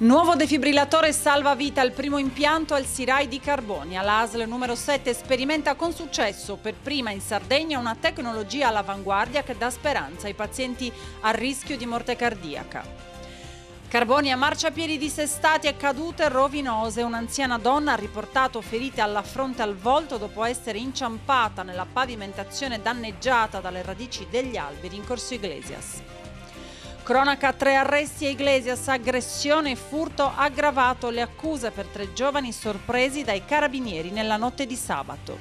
Nuovo defibrillatore salva vita al primo impianto al Sirai di Carbonia. L'ASL numero 7 sperimenta con successo per prima in Sardegna una tecnologia all'avanguardia che dà speranza ai pazienti a rischio di morte cardiaca. Carbonia, marciapiedi dissestati e cadute rovinose. Un'anziana donna ha riportato ferite alla fronte e al volto dopo essere inciampata nella pavimentazione danneggiata dalle radici degli alberi in corso Iglesias. Cronaca, tre arresti a Iglesias, aggressione e furto aggravato le accuse per tre giovani sorpresi dai carabinieri nella notte di sabato.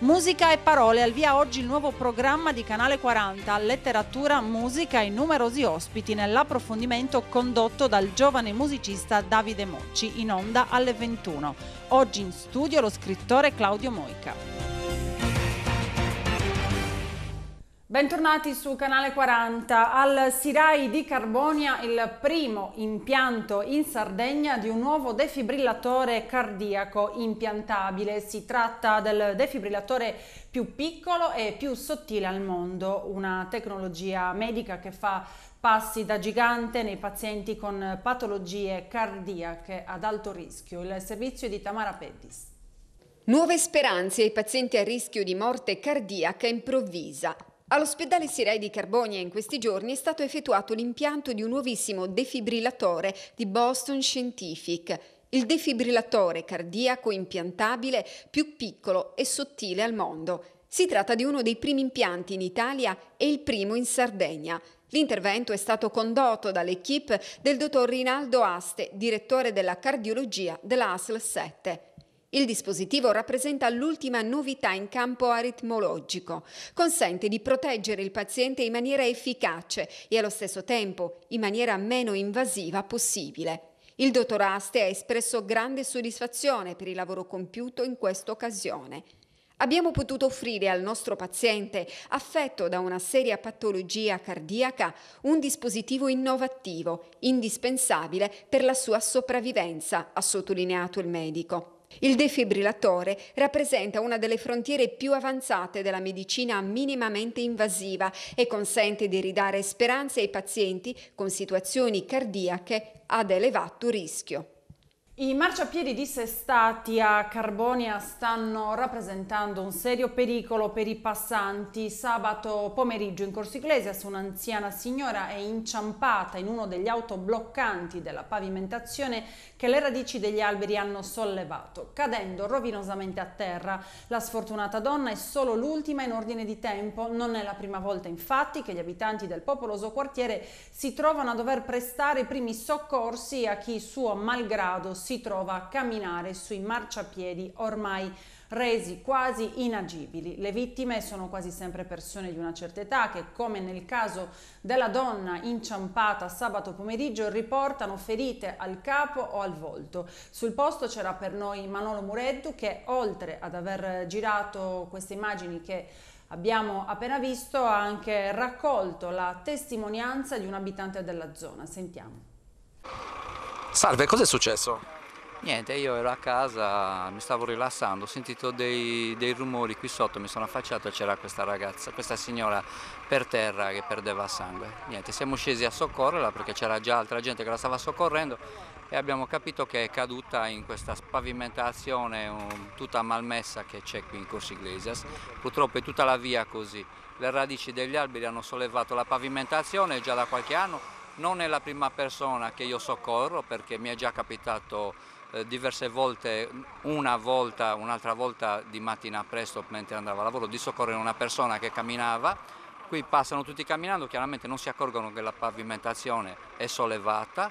Musica e parole al via oggi il nuovo programma di Canale 40, letteratura, musica e numerosi ospiti nell'approfondimento condotto dal giovane musicista Davide Mocci in onda alle 21. Oggi in studio lo scrittore Claudio Moica. Bentornati su Canale 40. Al Sirai di Carbonia il primo impianto in Sardegna di un nuovo defibrillatore cardiaco impiantabile. Si tratta del defibrillatore più piccolo e più sottile al mondo, una tecnologia medica che fa passi da gigante nei pazienti con patologie cardiache ad alto rischio. Il servizio di Tamara Pettis. Nuove speranze ai pazienti a rischio di morte cardiaca improvvisa. All'ospedale Sirei di Carbonia in questi giorni è stato effettuato l'impianto di un nuovissimo defibrillatore di Boston Scientific, il defibrillatore cardiaco impiantabile più piccolo e sottile al mondo. Si tratta di uno dei primi impianti in Italia e il primo in Sardegna. L'intervento è stato condotto dall'equipe del dottor Rinaldo Aste, direttore della cardiologia della ASL 7. Il dispositivo rappresenta l'ultima novità in campo aritmologico. Consente di proteggere il paziente in maniera efficace e allo stesso tempo in maniera meno invasiva possibile. Il dottor Aste ha espresso grande soddisfazione per il lavoro compiuto in questa occasione. Abbiamo potuto offrire al nostro paziente, affetto da una seria patologia cardiaca, un dispositivo innovativo, indispensabile per la sua sopravvivenza, ha sottolineato il medico. Il defibrillatore rappresenta una delle frontiere più avanzate della medicina minimamente invasiva e consente di ridare speranze ai pazienti con situazioni cardiache ad elevato rischio. I marciapiedi dissestati a Carbonia stanno rappresentando un serio pericolo per i passanti. Sabato pomeriggio in Corso Iglesias un'anziana signora è inciampata in uno degli autobloccanti della pavimentazione che le radici degli alberi hanno sollevato, cadendo rovinosamente a terra. La sfortunata donna è solo l'ultima in ordine di tempo. Non è la prima volta infatti che gli abitanti del popoloso quartiere si trovano a dover prestare i primi soccorsi a chi suo malgrado si trova a camminare sui marciapiedi ormai resi quasi inagibili. Le vittime sono quasi sempre persone di una certa età che, come nel caso della donna inciampata sabato pomeriggio, riportano ferite al capo o al volto. Sul posto c'era per noi Manolo Mureddu che, oltre ad aver girato queste immagini che abbiamo appena visto, ha anche raccolto la testimonianza di un abitante della zona. Sentiamo. Salve, cos'è successo? Niente, io ero a casa, mi stavo rilassando, ho sentito dei, dei rumori qui sotto, mi sono affacciato e c'era questa ragazza, questa signora per terra che perdeva sangue. Niente, siamo scesi a soccorrerla perché c'era già altra gente che la stava soccorrendo e abbiamo capito che è caduta in questa pavimentazione um, tutta malmessa che c'è qui in Corso Iglesias. Purtroppo è tutta la via così. Le radici degli alberi hanno sollevato la pavimentazione già da qualche anno non è la prima persona che io soccorro perché mi è già capitato eh, diverse volte, una volta, un'altra volta di mattina presto mentre andavo a lavoro, di soccorrere una persona che camminava. Qui passano tutti camminando, chiaramente non si accorgono che la pavimentazione è sollevata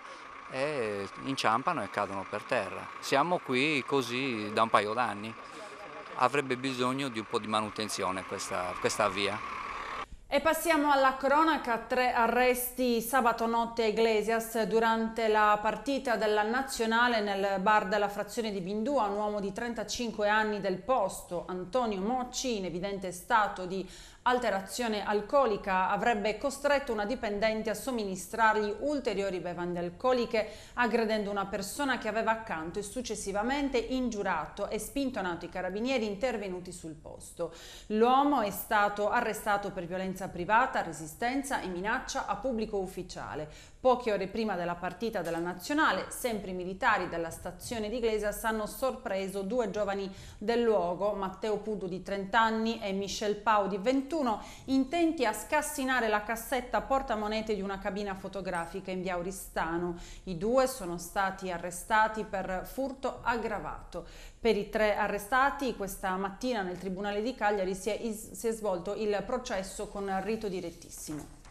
e inciampano e cadono per terra. Siamo qui così da un paio d'anni. Avrebbe bisogno di un po' di manutenzione questa, questa via. E passiamo alla cronaca, tre arresti sabato notte a Iglesias durante la partita della nazionale nel bar della frazione di Bindua, un uomo di 35 anni del posto, Antonio Mocci, in evidente stato di Alterazione alcolica avrebbe costretto una dipendente a somministrargli ulteriori bevande alcoliche, aggredendo una persona che aveva accanto e successivamente ingiurato e spintonato i carabinieri intervenuti sul posto. L'uomo è stato arrestato per violenza privata, resistenza e minaccia a pubblico ufficiale. Poche ore prima della partita della nazionale, sempre i militari della stazione di Iglesias hanno sorpreso due giovani del luogo, Matteo Pudu di 30 anni e Michel Pau di 21, intenti a scassinare la cassetta portamonete di una cabina fotografica in via Oristano. I due sono stati arrestati per furto aggravato. Per i tre arrestati questa mattina nel Tribunale di Cagliari si è, si è svolto il processo con rito direttissimo.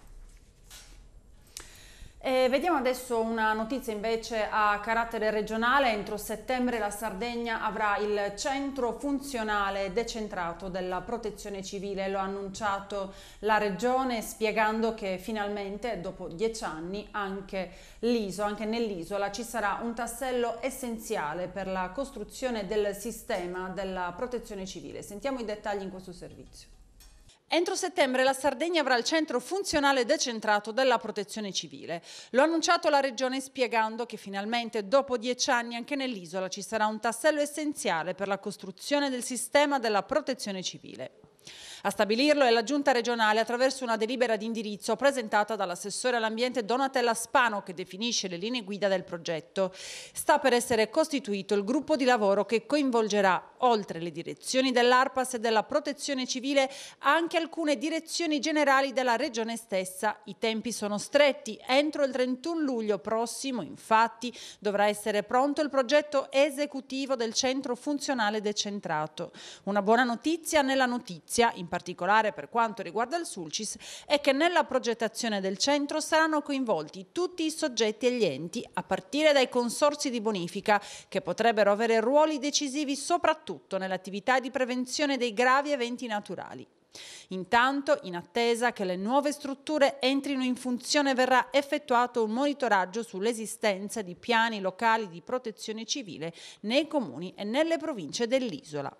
E vediamo adesso una notizia invece a carattere regionale. Entro settembre la Sardegna avrà il centro funzionale decentrato della protezione civile. Lo ha annunciato la regione spiegando che finalmente dopo dieci anni anche, anche nell'isola ci sarà un tassello essenziale per la costruzione del sistema della protezione civile. Sentiamo i dettagli in questo servizio. Entro settembre la Sardegna avrà il centro funzionale decentrato della protezione civile. Lo ha annunciato la Regione spiegando che finalmente dopo dieci anni anche nell'isola ci sarà un tassello essenziale per la costruzione del sistema della protezione civile. A stabilirlo è la Giunta regionale attraverso una delibera di indirizzo presentata dall'assessore all'ambiente Donatella Spano che definisce le linee guida del progetto. Sta per essere costituito il gruppo di lavoro che coinvolgerà, oltre le direzioni dell'ARPAS e della Protezione Civile, anche alcune direzioni generali della Regione stessa. I tempi sono stretti. Entro il 31 luglio prossimo, infatti, dovrà essere pronto il progetto esecutivo del centro funzionale decentrato. Una buona notizia nella notizia, in particolare per quanto riguarda il Sulcis, è che nella progettazione del centro saranno coinvolti tutti i soggetti e gli enti, a partire dai consorsi di bonifica, che potrebbero avere ruoli decisivi soprattutto nell'attività di prevenzione dei gravi eventi naturali. Intanto, in attesa che le nuove strutture entrino in funzione, verrà effettuato un monitoraggio sull'esistenza di piani locali di protezione civile nei comuni e nelle province dell'isola.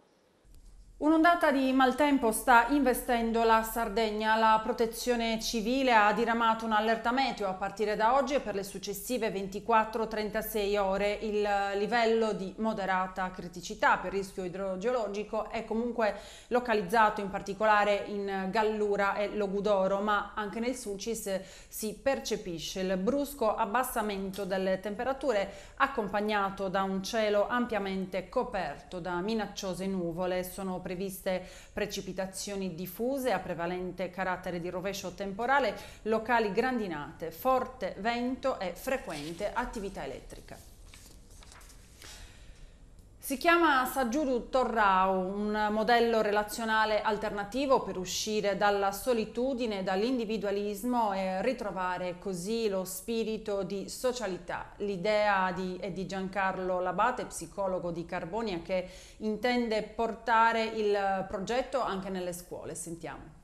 Un'ondata di maltempo sta investendo la Sardegna. La protezione civile ha diramato un'allerta meteo a partire da oggi e per le successive 24-36 ore. Il livello di moderata criticità per rischio idrogeologico è comunque localizzato in particolare in Gallura e Logudoro, ma anche nel Sulcis si percepisce il brusco abbassamento delle temperature accompagnato da un cielo ampiamente coperto da minacciose nuvole. Sono presenti previste precipitazioni diffuse a prevalente carattere di rovescio temporale, locali grandinate, forte vento e frequente attività elettrica. Si chiama Sajuru Torrao, un modello relazionale alternativo per uscire dalla solitudine, dall'individualismo e ritrovare così lo spirito di socialità. L'idea di, è di Giancarlo Labate, psicologo di Carbonia, che intende portare il progetto anche nelle scuole. Sentiamo.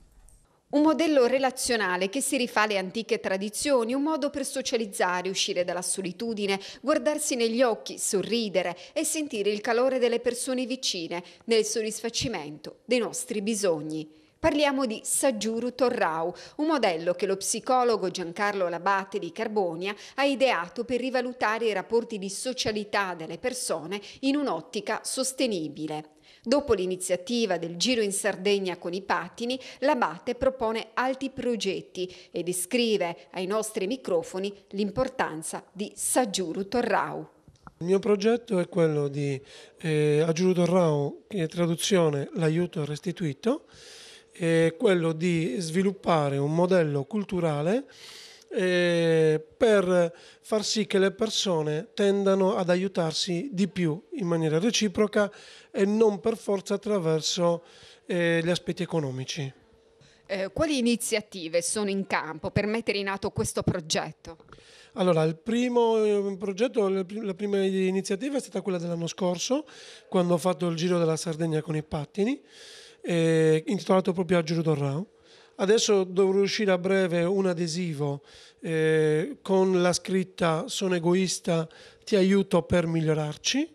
Un modello relazionale che si rifà alle antiche tradizioni, un modo per socializzare, uscire dalla solitudine, guardarsi negli occhi, sorridere e sentire il calore delle persone vicine nel soddisfacimento dei nostri bisogni. Parliamo di Saggiuru Torrau, un modello che lo psicologo Giancarlo Labate di Carbonia ha ideato per rivalutare i rapporti di socialità delle persone in un'ottica sostenibile. Dopo l'iniziativa del Giro in Sardegna con i pattini, l'Abate propone altri progetti e descrive ai nostri microfoni l'importanza di Saggiuru Torrau. Il mio progetto è quello di eh, Aggiuru Torrau, in traduzione l'aiuto restituito, è quello di sviluppare un modello culturale eh, per far sì che le persone tendano ad aiutarsi di più in maniera reciproca e non per forza attraverso eh, gli aspetti economici. Eh, quali iniziative sono in campo per mettere in atto questo progetto? Allora, il primo eh, progetto, la prima iniziativa è stata quella dell'anno scorso, quando ho fatto il giro della Sardegna con i pattini, eh, intitolato proprio a Giro d'Orrao Adesso dovrò uscire a breve un adesivo eh, con la scritta Sono egoista, ti aiuto per migliorarci.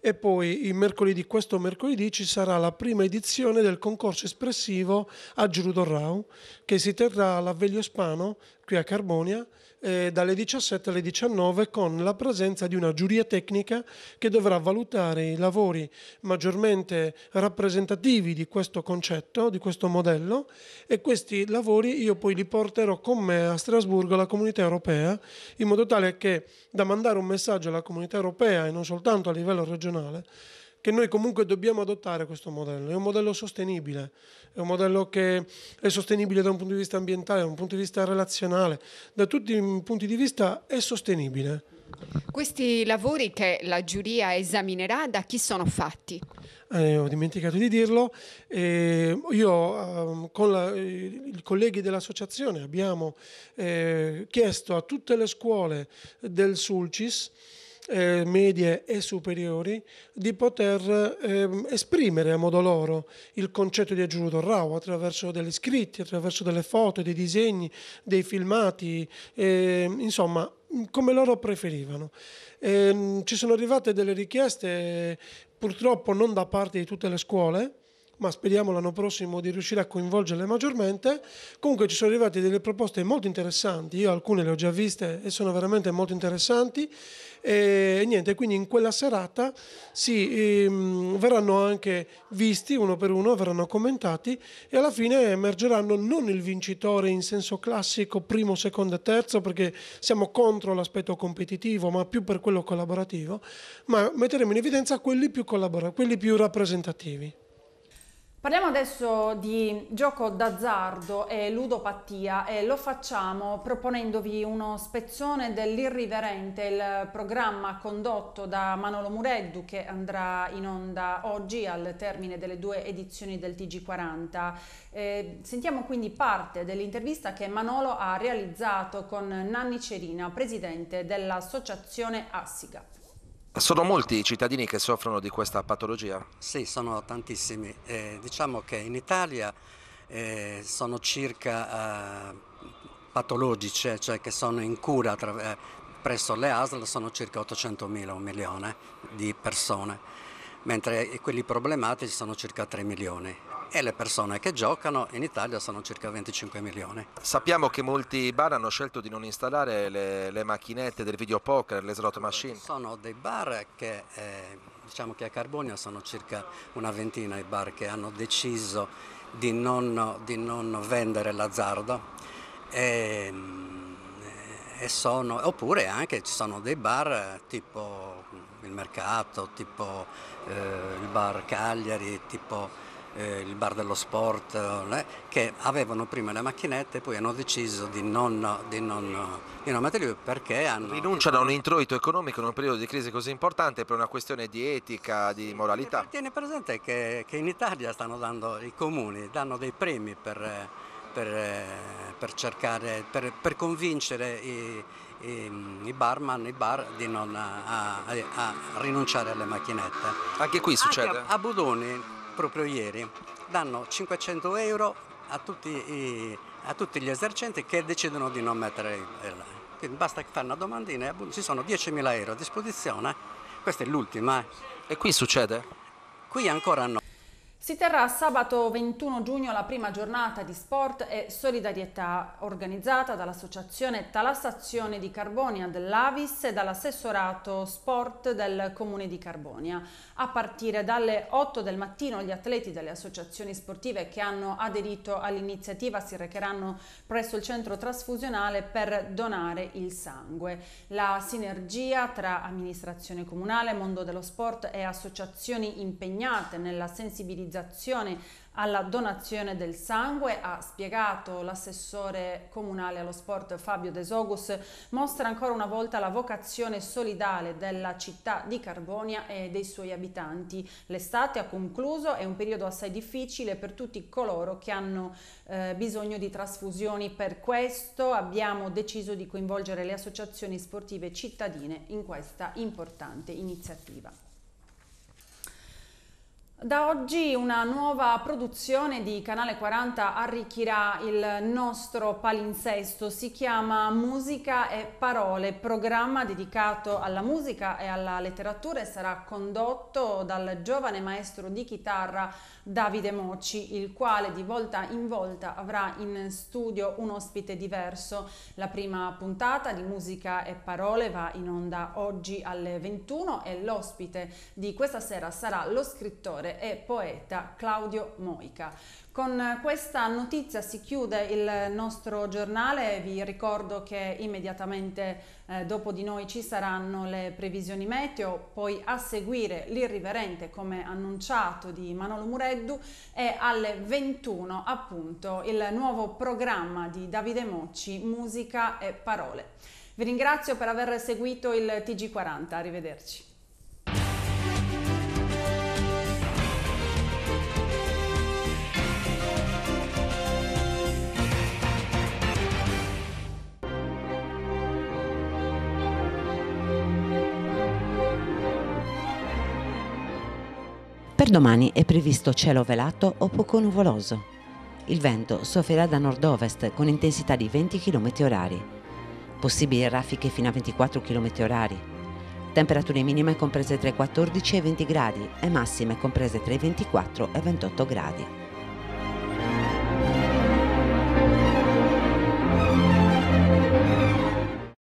E poi mercoledì, questo mercoledì ci sarà la prima edizione del concorso espressivo a Giudo Rau che si terrà all'Aveglio Spano qui a Carbonia eh, dalle 17 alle 19 con la presenza di una giuria tecnica che dovrà valutare i lavori maggiormente rappresentativi di questo concetto, di questo modello e questi lavori io poi li porterò con me a Strasburgo alla comunità europea in modo tale che da mandare un messaggio alla comunità europea e non soltanto a livello regionale che noi comunque dobbiamo adottare questo modello, è un modello sostenibile, è un modello che è sostenibile da un punto di vista ambientale, da un punto di vista relazionale, da tutti i punti di vista è sostenibile. Questi lavori che la giuria esaminerà da chi sono fatti? Eh, ho dimenticato di dirlo, eh, io eh, con la, i colleghi dell'associazione abbiamo eh, chiesto a tutte le scuole del Sulcis eh, medie e superiori di poter eh, esprimere a modo loro il concetto di Ajudo Rao attraverso degli scritti, attraverso delle foto, dei disegni, dei filmati, eh, insomma come loro preferivano. Ehm, ci sono arrivate delle richieste purtroppo non da parte di tutte le scuole, ma speriamo l'anno prossimo di riuscire a coinvolgerle maggiormente. Comunque ci sono arrivate delle proposte molto interessanti, io alcune le ho già viste e sono veramente molto interessanti. E niente, quindi in quella serata sì, ehm, verranno anche visti uno per uno, verranno commentati e alla fine emergeranno non il vincitore in senso classico, primo, secondo e terzo, perché siamo contro l'aspetto competitivo, ma più per quello collaborativo, ma metteremo in evidenza quelli più, collabora- quelli più rappresentativi. Parliamo adesso di gioco d'azzardo e ludopatia e lo facciamo proponendovi uno spezzone dell'Irriverente, il programma condotto da Manolo Mureddu che andrà in onda oggi al termine delle due edizioni del TG40. Eh, sentiamo quindi parte dell'intervista che Manolo ha realizzato con Nanni Cerina, presidente dell'associazione Assiga. Sono molti i cittadini che soffrono di questa patologia? Sì, sono tantissimi. Eh, diciamo che in Italia eh, sono circa eh, patologici, cioè che sono in cura tra, eh, presso le ASL, sono circa 800.000, un milione di persone, mentre quelli problematici sono circa 3 milioni e le persone che giocano in Italia sono circa 25 milioni. Sappiamo che molti bar hanno scelto di non installare le, le macchinette del videopoker, le slot machine. Sono dei bar che, eh, diciamo che a Carbonia sono circa una ventina i bar che hanno deciso di non, di non vendere l'azzardo. E, ehm, eh, e sono, oppure anche ci sono dei bar eh, tipo il mercato, tipo eh, il bar Cagliari, tipo eh, il bar dello sport, eh, che avevano prima le macchinette e poi hanno deciso di non, di non, di non metterli perché hanno... Rinunciano a un introito economico in un periodo di crisi così importante per una questione di etica, di moralità. Tieni presente che, che in Italia stanno dando, i comuni danno dei premi per, per, per cercare, per, per convincere i, i barman, i bar di non a, a, a rinunciare alle macchinette. Anche qui succede? Anche a, a Budoni proprio ieri, danno 500 euro a tutti, i, a tutti gli esercenti che decidono di non mettere l'aereo. Quindi basta fare una domandina e ci sono 10.000 euro a disposizione, questa è l'ultima. E qui succede? Qui ancora no. Si terrà sabato 21 giugno la prima giornata di sport e solidarietà organizzata dall'associazione Talassazione di Carbonia dell'Avis e dall'assessorato sport del comune di Carbonia. A partire dalle 8 del mattino gli atleti delle associazioni sportive che hanno aderito all'iniziativa si recheranno presso il centro trasfusionale per donare il sangue. La sinergia tra amministrazione comunale, mondo dello sport e associazioni impegnate nella sensibilizzazione autorizzazione alla donazione del sangue, ha spiegato l'assessore comunale allo sport Fabio Desogus, mostra ancora una volta la vocazione solidale della città di Carbonia e dei suoi abitanti. L'estate ha concluso, è un periodo assai difficile per tutti coloro che hanno eh, bisogno di trasfusioni, per questo abbiamo deciso di coinvolgere le associazioni sportive cittadine in questa importante iniziativa. Da oggi una nuova produzione di Canale 40 arricchirà il nostro palinsesto, si chiama Musica e Parole, programma dedicato alla musica e alla letteratura e sarà condotto dal giovane maestro di chitarra Davide Mocci, il quale di volta in volta avrà in studio un ospite diverso. La prima puntata di Musica e Parole va in onda oggi alle 21 e l'ospite di questa sera sarà lo scrittore e poeta Claudio Moica. Con questa notizia si chiude il nostro giornale, vi ricordo che immediatamente eh, dopo di noi ci saranno le previsioni meteo, poi a seguire l'irriverente come annunciato di Manolo Mureddu e alle 21 appunto il nuovo programma di Davide Mocci, Musica e Parole. Vi ringrazio per aver seguito il TG40, arrivederci. Per domani è previsto cielo velato o poco nuvoloso. Il vento soffrirà da nord-ovest con intensità di 20 km h Possibili raffiche fino a 24 km h Temperature minime comprese tra i 14 e i 20 gradi e massime comprese tra i 24 e i 28 gradi.